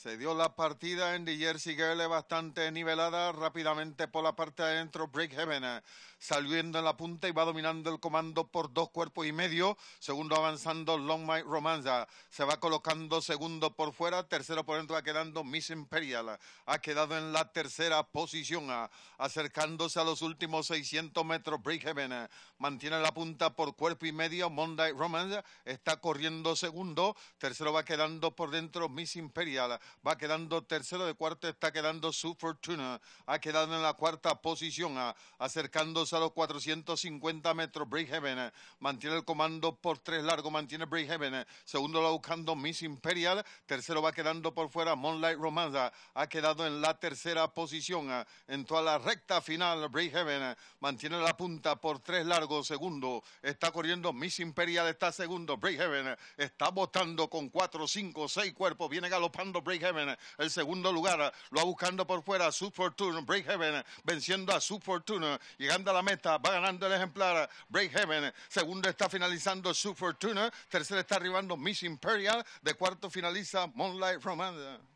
Se dio la partida en The Jersey Girl bastante nivelada rápidamente por la parte de adentro. Heaven, eh, saliendo en la punta y va dominando el comando por dos cuerpos y medio. Segundo avanzando Long Romanza. Eh, se va colocando segundo por fuera. Tercero por dentro va quedando Miss Imperial. Eh, ha quedado en la tercera posición. Acercándose a los últimos 600 metros. Heaven, mantiene la punta por cuerpo y medio. Monday Romanza está corriendo segundo. Tercero va quedando por dentro Miss Imperial va quedando tercero de cuarto, está quedando su fortuna, ha quedado en la cuarta posición, ah, acercándose a los 450 metros, Heaven, ah. mantiene el comando por tres largos, mantiene Heaven ah. segundo lo buscando Miss Imperial, tercero va quedando por fuera, Moonlight Romanza, ha quedado en la tercera posición, en toda la recta final, Heaven, mantiene la punta por tres largos, segundo, está corriendo Miss Imperial, está segundo, Heaven está votando con cuatro, cinco, seis cuerpos, viene galopando Heaven, El segundo lugar eh, lo va buscando por fuera Sub Break Heaven, venciendo a Sub Fortuna, Llegando a la meta, va ganando el ejemplar eh, Break Heaven, Segundo está finalizando Sub Fortuna, Tercero está arribando Miss Imperial. De cuarto finaliza Moonlight Romance.